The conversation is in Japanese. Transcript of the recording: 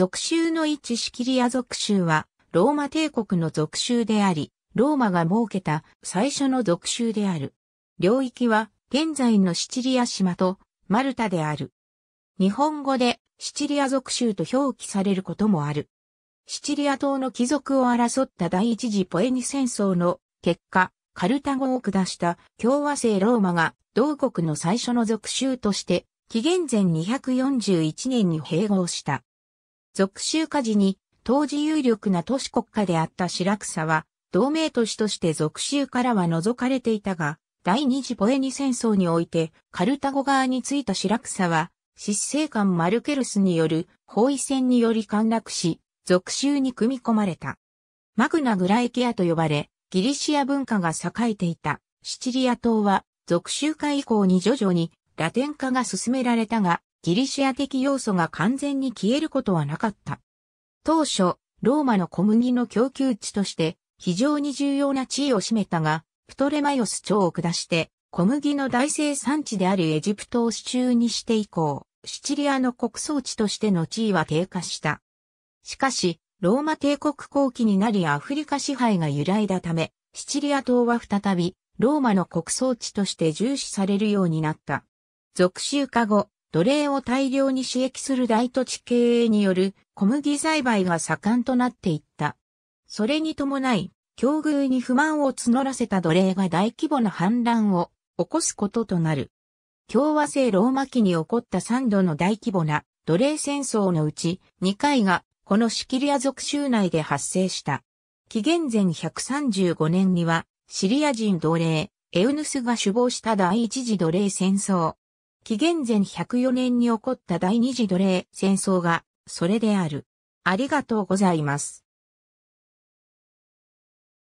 属州の一シキリア属州は、ローマ帝国の属州であり、ローマが設けた最初の属州である。領域は、現在のシチリア島とマルタである。日本語でシチリア属州と表記されることもある。シチリア島の貴族を争った第一次ポエニ戦争の結果、カルタゴを下した共和制ローマが同国の最初の属州として、紀元前241年に併合した。属州火事に、当時有力な都市国家であった白草は、同盟都市として属州からは除かれていたが、第二次ポエニ戦争において、カルタゴ側についた白草は、執政官マルケルスによる包囲戦により陥落し、属州に組み込まれた。マグナ・グラエケアと呼ばれ、ギリシア文化が栄えていたシチリア島は、属州化以降に徐々にラテン化が進められたが、ギリシア的要素が完全に消えることはなかった。当初、ローマの小麦の供給地として非常に重要な地位を占めたが、プトレマヨス朝を下して小麦の大生産地であるエジプトを支柱にして以降、シチリアの国葬地としての地位は低下した。しかし、ローマ帝国後期になりアフリカ支配が揺らいだため、シチリア島は再びローマの国葬地として重視されるようになった。属州化後、奴隷を大量に刺激する大土地経営による小麦栽培が盛んとなっていった。それに伴い、境遇に不満を募らせた奴隷が大規模な反乱を起こすこととなる。共和制ローマ期に起こった3度の大規模な奴隷戦争のうち2回がこのシキリア族州内で発生した。紀元前135年にはシリア人奴隷エウヌスが首謀した第一次奴隷戦争紀元前104年に起こった第二次奴隷戦争が、それである。ありがとうございます。